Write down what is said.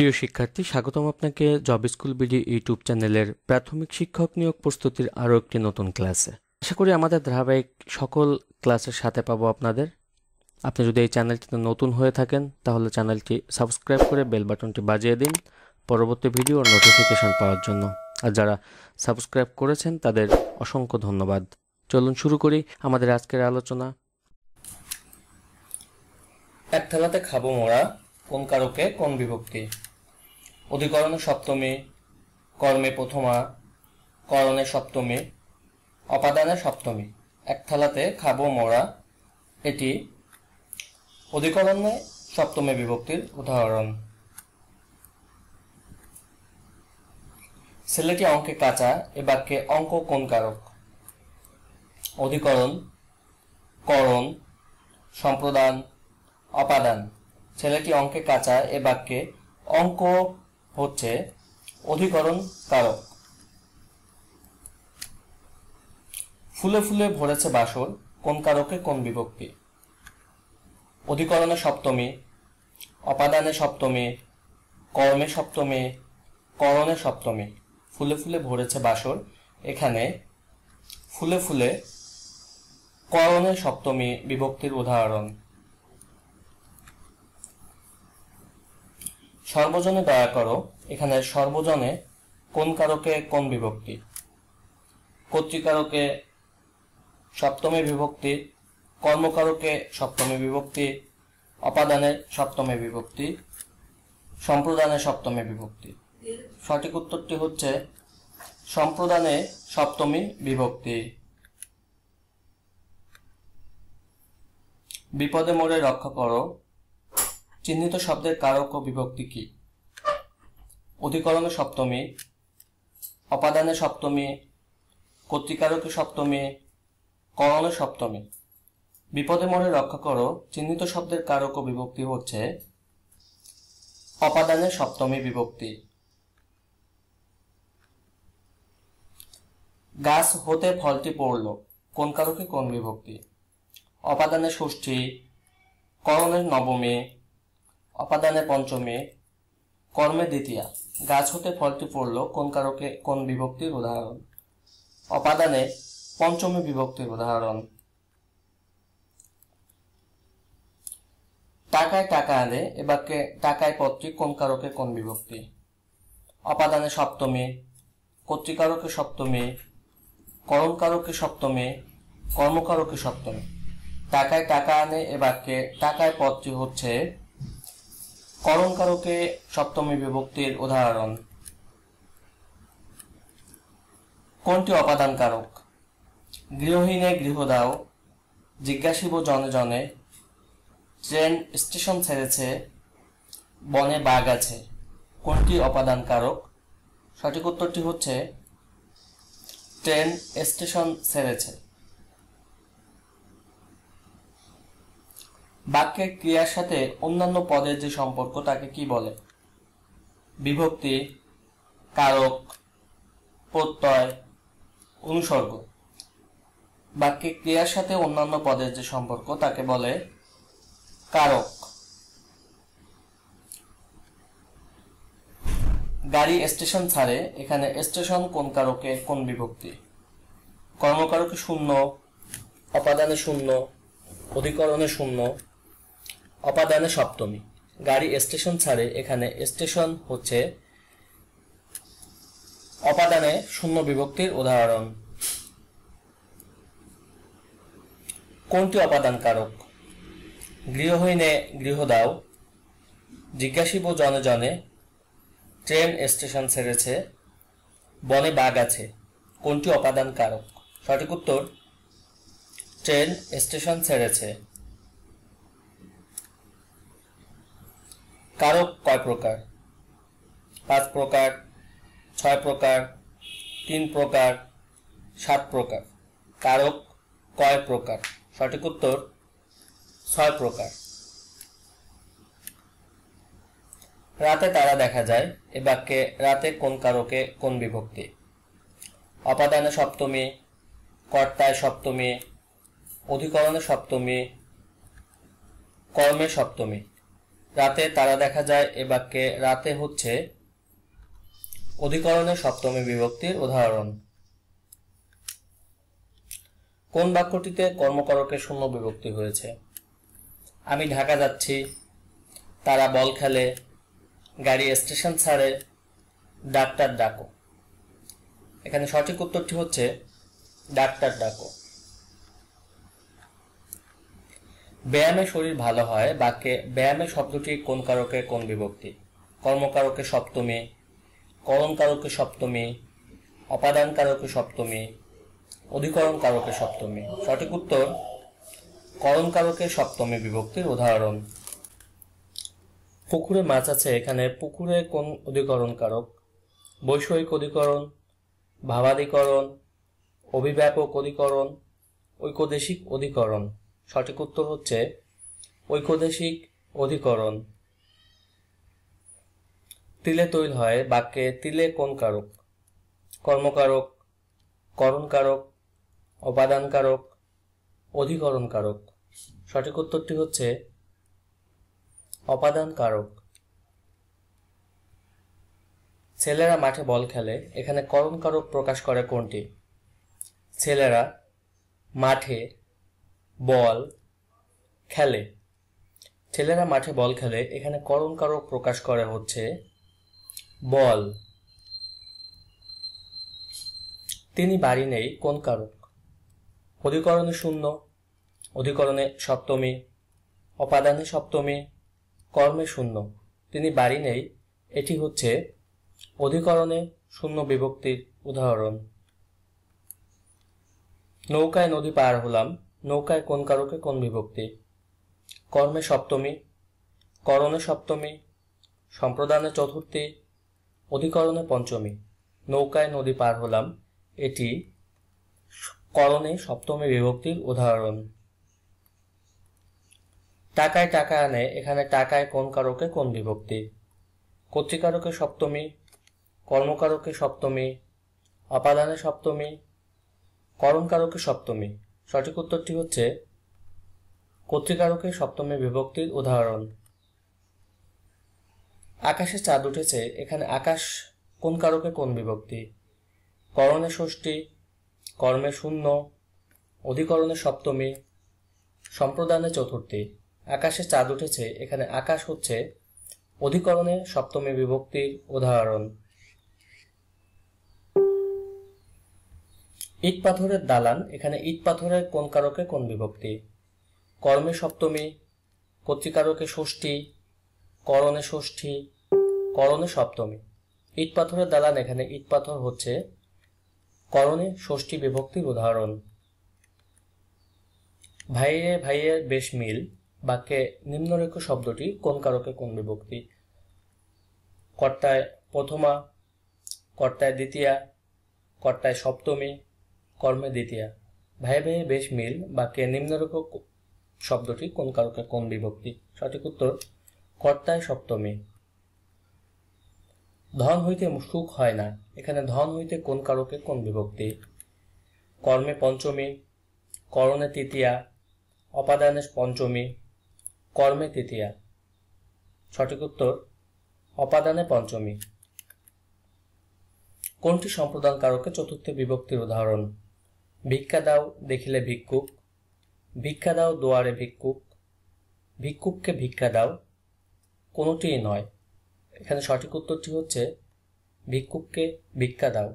প্রিয় শিক্ষার্থী স্বাগতম আপনাকে জব স্কুল বিডি ইউটিউব চ্যানেলের প্রাথমিক শিক্ষক নিয়োগ প্রস্তুতির আরও একটি নতুন ক্লাসে আশা করি আমাদের ধারাবাহিক সকল ক্লাসের সাথে পাবো আপনাদের আপনি যদি এই চ্যানেলটিতে নতুন হয়ে থাকেন তাহলে চ্যানেলটি সাবস্ক্রাইব করে বেল বাটনটি বাজিয়ে দিন পরবর্তী ভিডিও আর নোটিফিকেশান পাওয়ার জন্য আর যারা সাবস্ক্রাইব করেছেন তাদের অসংখ্য ধন্যবাদ চলুন শুরু করি আমাদের আজকের আলোচনা এক থালাতে খাবো মোড়া কোন কারকে কোন বিভক্তি অধিকরণ সপ্তমে কর্মে প্রথমা করণে সপ্তমে অপাদানে সপ্তমে এক থালাতে খাবো মরা এটি অধিকরণে সপ্তমে বিভক্তির উদাহরণ ছেলেটি অঙ্কে কাঁচা এ বাক্যে অঙ্ক কোন কারক অধিকরণ করণ সম্প্রদান অপাদান ছেলেটি অঙ্কে কাঁচা এ বাক্যে অঙ্ক হচ্ছে অধিকরণ কারক ফুলে ফুলে ভরেছে বাসর কোন কারকে কোন বিভক্তি অধিকরণে সপ্তমী অপাদানে সপ্তমী কর্মে সপ্তমী করণে সপ্তমী ফুলে ফুলে ভরেছে বাসর এখানে ফুলে ফুলে করণে সপ্তমী বিভক্তির উদাহরণ সর্বজনে দয়া করো এখানে সর্বজনে কোন কারকে কোন বিভক্তি কর্তৃকারকে সপ্তমী বিভক্তি কর্মকারকে সপ্তমী বিভক্তি অপাদানের সপ্তমী বিভক্তি সম্প্রদানের সপ্তমী বিভক্তি সঠিক উত্তরটি হচ্ছে সম্প্রদানে সপ্তমী বিভক্তি বিপদে মোড়ে রক্ষা করো চিহ্নিত শব্দের কারক ও বিভক্তি কি অধিকরণে সপ্তমী অপাদানে সপ্তমী কর্তৃকারক সপ্তমী করণে সপ্তমী বিপদে মরে রক্ষা করো চিহ্নিত শব্দের কারক ও বিভক্তি হচ্ছে অপাদানে সপ্তমী বিভক্তি গাছ হতে ফলটি পড়ল কোন কারকে কোন বিভক্তি অপাদানে ষষ্ঠী করণের নবমী অপাদানে পঞ্চমে কর্মে দ্বিতীয়া গাছ হতে ফলটি পড়ল কোন কারকে কোন বিভক্তির উদাহরণ অপাদানে পঞ্চমে বিভক্তির উদাহরণ টাকায় টাকা আনে বাক্যে টাকায় পদটি কোন কারকে কোন বিভক্তি অপাদানে সপ্তমে কর্তৃকারকে সপ্তমে করণকারকে সপ্তমে কর্মকারকে সপ্তমে টাকায় টাকা আনে এ বাক্যে টাকায় পদটি হচ্ছে করণকারকে সপ্তমী বিভক্তির উদাহরণ কোনটি অপাদান কারক গৃহহীনে গৃহদাও জিজ্ঞাসিব জনে জনে ট্রেন স্টেশন ছেড়েছে বনে বাঘ আছে কোনটি অপাদান কারক সঠিক উত্তরটি হচ্ছে ট্রেন স্টেশন ছেড়েছে বাক্যের ক্রিয়ার সাথে অন্যান্য পদের যে সম্পর্ক তাকে কি বলে বিভক্তি কারক প্রত্যয় অনুসর্গ বাক্যের ক্রিয়ার সাথে অন্যান্য পদের যে সম্পর্ক তাকে বলে কারক গাড়ি স্টেশন ছাড়ে এখানে স্টেশন কোন কারকে কোন বিভক্তি কর্মকারকে শূন্য অপাদানে শূন্য অধিকরণে শূন্য অপাদানে সপ্তমী গাড়ি স্টেশন ছাড়ে এখানে স্টেশন হচ্ছে অপাদানে শূন্য বিভক্তির উদাহরণ কোনটি অপাদান কারক গৃহহীনে গৃহ দাও জিজ্ঞাসিব জনে জনে ট্রেন স্টেশন ছেড়েছে বনে বাঘ আছে কোনটি অপাদান কারক সঠিক উত্তর ট্রেন স্টেশন ছেড়েছে কারক কয় প্রকার পাঁচ প্রকার ছয় প্রকার তিন প্রকার সাত প্রকার কারক কয় প্রকার সঠিক উত্তর ছয় প্রকার রাতে তারা দেখা যায় এ বাক্যে রাতে কোন কারকে কোন বিভক্তি অপাদানে সপ্তমী কর্তায় সপ্তমী অধিকরণে সপ্তমী কর্মে সপ্তমী রাতে তারা দেখা যায় এ বাক্যে রাতে হচ্ছে অধিকরণের সপ্তমী বিভক্তির উদাহরণ কোন বাক্যটিতে কর্মকারকে শূন্য বিভক্তি হয়েছে আমি ঢাকা যাচ্ছি তারা বল খেলে গাড়ি স্টেশন ছাড়ে ডাক্তার ডাকো এখানে সঠিক উত্তরটি হচ্ছে ডাক্তার ডাকো ব্যায়ামে শরীর ভালো হয় বাক্যে ব্যায়ামের শব্দটি কোন কারকে কোন বিভক্তি কর্মকারকে সপ্তমে করণ কারকে সপ্তমে অপাদান কারকে সপ্তমে অধিকরণ কারকে সপ্তমে সঠিক উত্তর করণ কারকে সপ্তমে বিভক্তির উদাহরণ পুকুরে মাছ আছে এখানে পুকুরে কোন অধিকরণ কারক বৈষয়িক অধিকরণ ভাবাধিকরণ অভিব্যাপক অধিকরণ ঐকদেশিক অধিকরণ সঠিক উত্তর হচ্ছে ঐক্যদেশিক অধিকরণ তিলে তৈল হয় বাক্যে তিলে কোন কারক কর্মকারক করণকারক অপাদানকারক অধিকরণকারক সঠিক উত্তরটি হচ্ছে অপাদান কারক ছেলেরা মাঠে বল খেলে এখানে করণকারক প্রকাশ করে কোনটি ছেলেরা মাঠে বল খেলে ছেলেরা মাঠে বল খেলে এখানে করণ কারক প্রকাশ করা হচ্ছে বল তিনি বাড়ি নেই কোন কারক অধিকরণে শূন্য অধিকরণে সপ্তমী অপাদানে সপ্তমী কর্মে শূন্য তিনি বাড়ি নেই এটি হচ্ছে অধিকরণে শূন্য বিভক্তির উদাহরণ নৌকায় নদী পার হলাম নৌকায় কোন কারকে কোন বিভক্তি কর্মে সপ্তমী করণে সপ্তমী সম্প্রদানে চতুর্থী অধিকরণে পঞ্চমী নৌকায় নদী পার হলাম এটি করণে সপ্তমী বিভক্তির উদাহরণ টাকায় টাকা আনে এখানে টাকায় কোন কারকে কোন বিভক্তি কর্তৃকারকে সপ্তমী কর্মকারকে সপ্তমী অপাদানে সপ্তমী করণকারকে সপ্তমী সঠিক উত্তরটি হচ্ছে কর্তৃকারকের সপ্তমে বিভক্তির উদাহরণ আকাশে চাঁদ উঠেছে এখানে আকাশ কোন কারকে কোন বিভক্তি করণে ষষ্ঠী কর্মে শূন্য অধিকরণে সপ্তমী সম্প্রদানে চতুর্থী আকাশে চাঁদ উঠেছে এখানে আকাশ হচ্ছে অধিকরণে সপ্তমী বিভক্তির উদাহরণ ইট পাথরের দালান এখানে ইট পাথরের কোন কারকে কোন বিভক্তি কর্মে সপ্তমী কর্তৃকারকে ষষ্ঠী করণে ষষ্ঠী করণে সপ্তমী ইট পাথরের দালান এখানে ইট পাথর হচ্ছে করণে ষষ্ঠী বিভক্তির উদাহরণ ভাইয়ে ভাইয়ের বেশ মিল বাক্যে নিম্নরেখ শব্দটি কোন কারকে কোন বিভক্তি কর্তায় প্রথমা কর্তায় দ্বিতীয়া কর্তায় সপ্তমী কর্মে দ্বিতীয়া ভাই ভাইয়ে বেশ মিল বাক্যে নিম্নরূপ শব্দটি কোন কারকে কোন বিভক্তি সঠিক উত্তর কর্তায় সপ্তমী ধন হইতে সুখ হয় না এখানে ধন হইতে কোন কারকে কোন বিভক্তি কর্মে পঞ্চমী করণে তৃতীয়া অপাদানে পঞ্চমী কর্মে তৃতীয়া সঠিক উত্তর অপাদানে পঞ্চমী কোনটি সম্প্রদান কারকে চতুর্থ বিভক্তির উদাহরণ ভিক্ষা দাও দেখিলে ভিক্ষুক ভিক্ষা দাও দোয়ারে ভিক্ষুক ভিক্ষুককে ভিক্ষা দাও কোনোটিই নয় এখানে সঠিক উত্তরটি হচ্ছে ভিক্ষুককে ভিক্ষা দাও